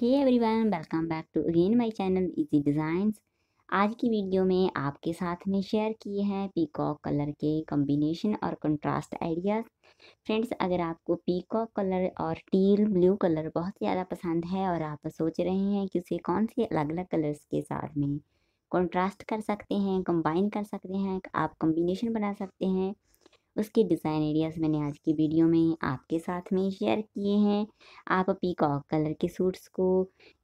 hey everyone welcome back to again my channel easy designs आज की video में आपके साथ में शेयर किए हैं पीकॉक कलर के कॉम्बिनेशन और कंट्रास्ट आइडियाज़ फ्रेंड्स अगर आपको पीकॉक कलर और टील ब्लू कलर बहुत ज़्यादा पसंद है और आप सोच रहे हैं कि उसे कौन से अलग अलग कलर्स के साथ में कंट्रास्ट कर सकते हैं कंबाइन कर सकते हैं आप कॉम्बिनेशन बना सकते हैं उसके डिज़ाइन आइडियाज़ मैंने आज की वीडियो में आपके साथ में शेयर किए हैं आप पीकॉक कलर के सूट्स को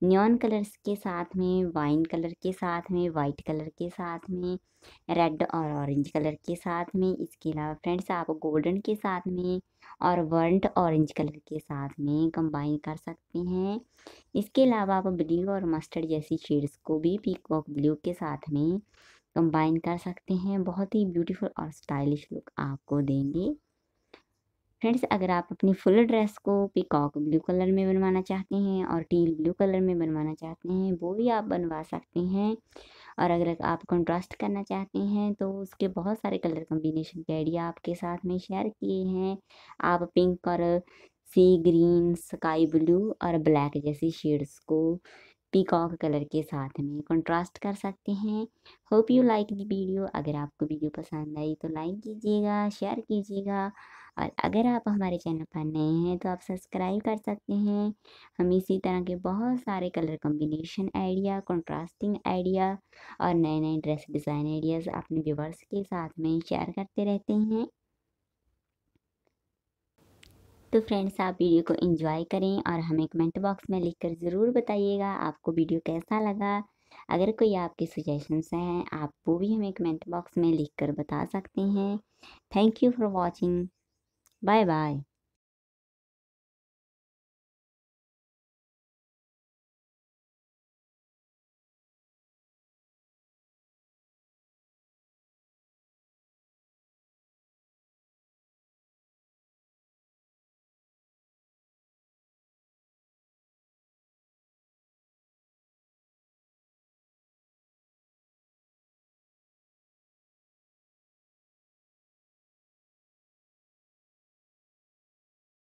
न्योन कलर्स के साथ में वाइन कलर के साथ में वाइट कलर के साथ में रेड और ऑरेंज कलर के साथ में इसके अलावा फ्रेंड्स आप गोल्डन के साथ में और वर्ल्ड ऑरेंज कलर के साथ में कंबाइन कर सकते हैं इसके अलावा आप ब्लू और मस्टर्ड जैसी शेड्स को भी पीकॉक ब्लू के साथ में कंबाइन कर सकते हैं बहुत ही ब्यूटीफुल और स्टाइलिश लुक आपको देंगे फ्रेंड्स अगर आप अपनी फुल ड्रेस को पिकॉक ब्लू कलर में बनवाना चाहते हैं और टील ब्लू कलर में बनवाना चाहते हैं वो भी आप बनवा सकते हैं और अगर आप कंट्रास्ट करना चाहते हैं तो उसके बहुत सारे कलर कम्बिनेशन के आइडिया आपके साथ में शेयर किए हैं आप पिंक और सी ग्रीन स्काई ब्लू और ब्लैक जैसी शेड्स को पीकॉक कलर के साथ में कंट्रास्ट कर सकते हैं hope you like the video अगर आपको वीडियो पसंद आई तो लाइक कीजिएगा शेयर कीजिएगा और अगर आप हमारे चैनल पर नए हैं तो आप सब्सक्राइब कर सकते हैं हम इसी तरह के बहुत सारे colour combination idea contrasting idea और नए नए ड्रेस डिज़ाइन आइडियाज़ अपने व्यूवर्स के साथ में शेयर करते रहते हैं तो फ्रेंड्स आप वीडियो को एंजॉय करें और हमें कमेंट बॉक्स में लिखकर ज़रूर बताइएगा आपको वीडियो कैसा लगा अगर कोई आपके सजेशंस हैं आप वो भी हमें कमेंट बॉक्स में लिख कर बता सकते हैं thank you for watching bye bye